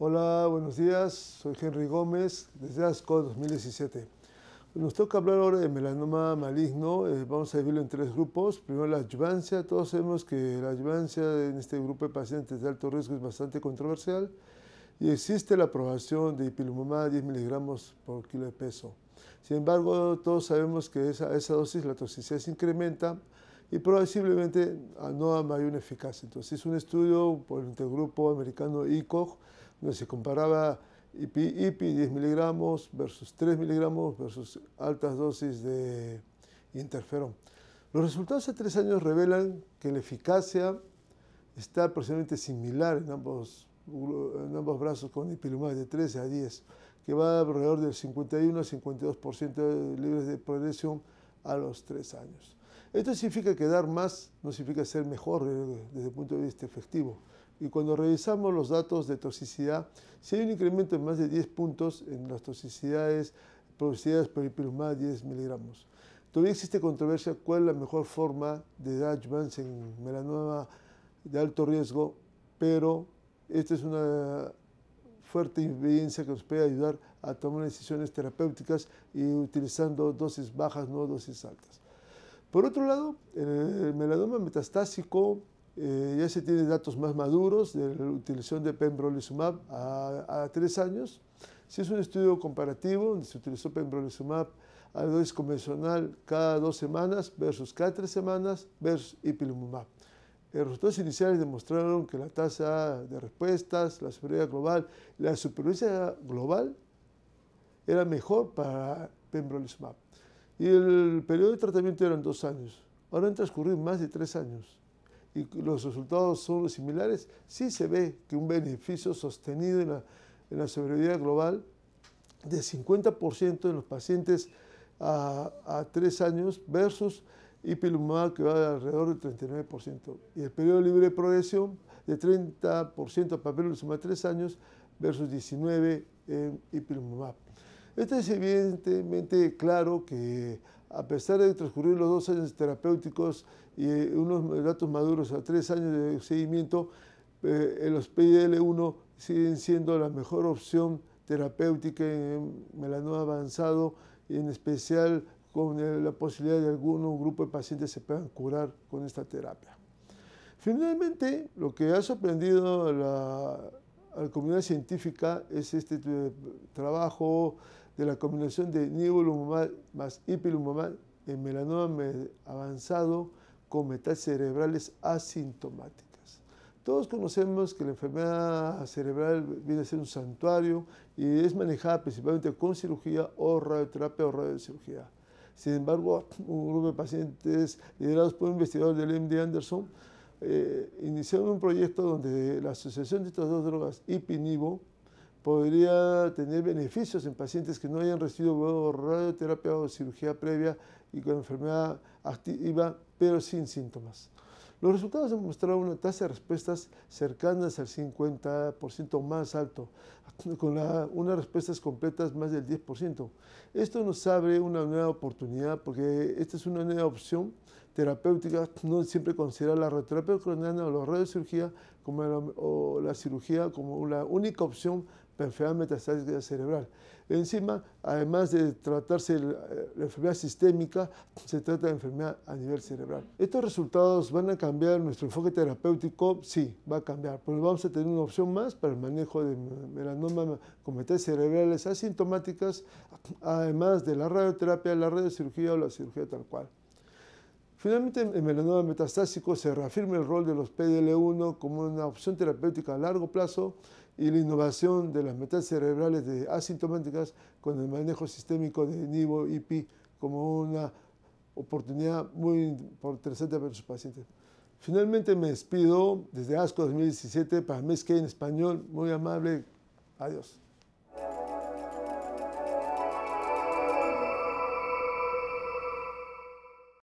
Hola, buenos días. Soy Henry Gómez desde ASCO 2017. Nos toca hablar ahora de melanoma maligno. Eh, vamos a dividirlo en tres grupos. Primero la adyuvancia. Todos sabemos que la adyuvancia en este grupo de pacientes de alto riesgo es bastante controversial y existe la aprobación de ipilimumab 10 miligramos por kilo de peso. Sin embargo, todos sabemos que esa, esa dosis, la toxicidad se incrementa y probablemente ah, no hay una eficacia. Entonces, es un estudio por el intergrupo americano ICOG donde se comparaba IPI, 10 miligramos versus 3 miligramos versus altas dosis de interferón. Los resultados a tres años revelan que la eficacia está aproximadamente similar en ambos, brazos con ipilimumab de 13 a 10, que va alrededor del 51 a 52% libres de progresión a los tres años. Esto significa que dar más no significa ser mejor desde el punto de vista efectivo, y cuando revisamos los datos de toxicidad, si hay un incremento de más de 10 puntos en las toxicidades producidas por más de 10 miligramos. Todavía existe controversia cuál es la mejor forma de dar adjuvance en melanoma de alto riesgo, pero esta es una fuerte evidencia que nos puede ayudar a tomar decisiones terapéuticas y utilizando dosis bajas, no dosis altas. Por otro lado, el melanoma metastásico eh, ya se tienen datos más maduros de la utilización de pembrolizumab a, tres años. Si es un estudio comparativo donde se utilizó pembrolizumab a dosis convencional cada dos semanas versus cada tres semanas versus ipilimumab. Eh, los resultados iniciales demostraron que la tasa de respuestas, la supervivencia global, la supervivencia global era mejor para pembrolizumab. Y el periodo de tratamiento eran dos años. Ahora han transcurrido más de tres años y los resultados son similares, sí se ve que un beneficio sostenido en la, en global de 50% en los pacientes a, 3 años versus ipilimumab que va alrededor del 39%. Y el periodo libre de progresión de 30% a de a 3 años versus 19 en ipilimumab. Esto es evidentemente claro que a pesar de transcurrir los dos años terapéuticos y unos datos maduros a tres años de seguimiento, eh, los pidl 1 siguen siendo la mejor opción terapéutica en melanoma avanzado, y en especial con eh, la posibilidad de que algún grupo de pacientes se puedan curar con esta terapia. Finalmente, lo que ha sorprendido la, a la comunidad científica es este eh, trabajo de la combinación de nivolumab más ipilimumab en melanoma avanzado con metástasis cerebrales asintomáticas. Todos conocemos que la enfermedad cerebral viene a ser un santuario y es manejada principalmente con cirugía o radioterapia o radiocirugía. Sin embargo, un grupo de pacientes liderados por un investigador del MD Anderson eh, iniciaron un proyecto donde la asociación de estas dos drogas, ipinivo, podría tener beneficios en pacientes que no hayan recibido radioterapia o cirugía previa y con enfermedad activa, pero sin síntomas. Los resultados han mostrado una tasa de respuestas cercanas al 50% más alto, con unas respuestas completas más del 10%. Esto nos abre una nueva oportunidad porque esta es una nueva opción terapéutica, no siempre considerar la radioterapia o la radiocirugía como o la cirugía como la única opción para enfermedad metastásica cerebral. Encima, además de tratarse eh, la enfermedad sistémica, se trata de enfermedad a nivel cerebral. ¿Estos resultados van a cambiar nuestro enfoque terapéutico? Sí, va a cambiar, porque vamos a tener una opción más para el manejo de melanoma con metástasis cerebrales asintomáticas, además de la radioterapia, la radiocirugía o la cirugía tal cual. Finalmente, en melanoma metastásico se reafirma el rol de los PDL1 como una opción terapéutica a largo plazo y la innovación de las metástasis cerebrales asintomáticas con el manejo sistémico de NIVO PI como una oportunidad muy interesante para sus pacientes. Finalmente me despido desde ASCO 2017 para que en español. Muy amable. Adiós.